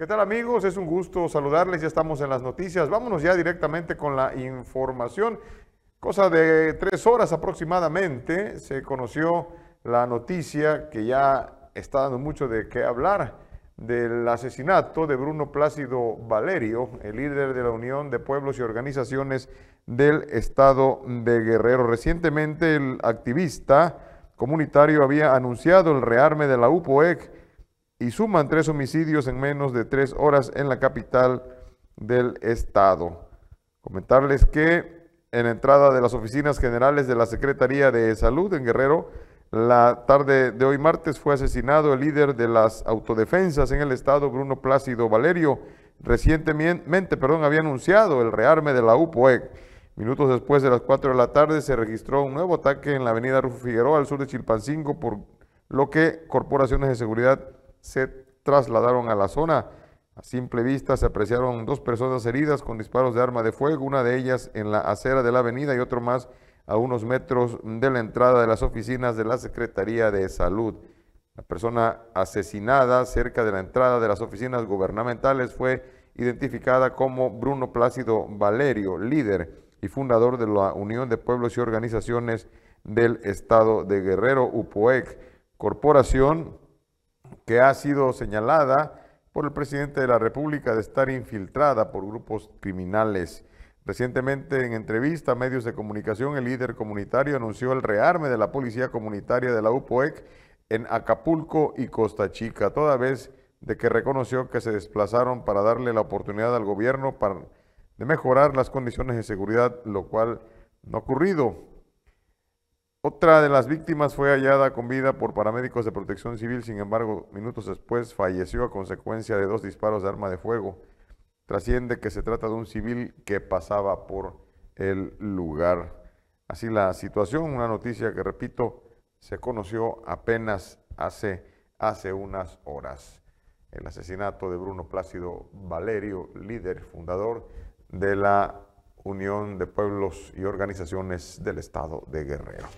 ¿Qué tal amigos? Es un gusto saludarles, ya estamos en las noticias. Vámonos ya directamente con la información. Cosa de tres horas aproximadamente se conoció la noticia que ya está dando mucho de qué hablar del asesinato de Bruno Plácido Valerio, el líder de la Unión de Pueblos y Organizaciones del Estado de Guerrero. Recientemente el activista comunitario había anunciado el rearme de la UPOEC y suman tres homicidios en menos de tres horas en la capital del estado. Comentarles que en entrada de las oficinas generales de la Secretaría de Salud en Guerrero, la tarde de hoy martes fue asesinado el líder de las autodefensas en el estado, Bruno Plácido Valerio. Recientemente perdón, había anunciado el rearme de la UPOEC. Minutos después de las 4 de la tarde se registró un nuevo ataque en la avenida Rufo Figueroa, al sur de Chilpancingo, por lo que corporaciones de seguridad se trasladaron a la zona. A simple vista se apreciaron dos personas heridas con disparos de arma de fuego, una de ellas en la acera de la avenida y otro más a unos metros de la entrada de las oficinas de la Secretaría de Salud. La persona asesinada cerca de la entrada de las oficinas gubernamentales fue identificada como Bruno Plácido Valerio, líder y fundador de la Unión de Pueblos y Organizaciones del Estado de Guerrero, UPOEC, corporación que ha sido señalada por el presidente de la República de estar infiltrada por grupos criminales. Recientemente en entrevista a medios de comunicación, el líder comunitario anunció el rearme de la policía comunitaria de la UPOEC en Acapulco y Costa Chica, toda vez de que reconoció que se desplazaron para darle la oportunidad al gobierno para, de mejorar las condiciones de seguridad, lo cual no ha ocurrido. Otra de las víctimas fue hallada con vida por paramédicos de protección civil, sin embargo, minutos después falleció a consecuencia de dos disparos de arma de fuego. Trasciende que se trata de un civil que pasaba por el lugar. Así la situación, una noticia que, repito, se conoció apenas hace, hace unas horas. El asesinato de Bruno Plácido Valerio, líder fundador de la Unión de Pueblos y Organizaciones del Estado de Guerrero.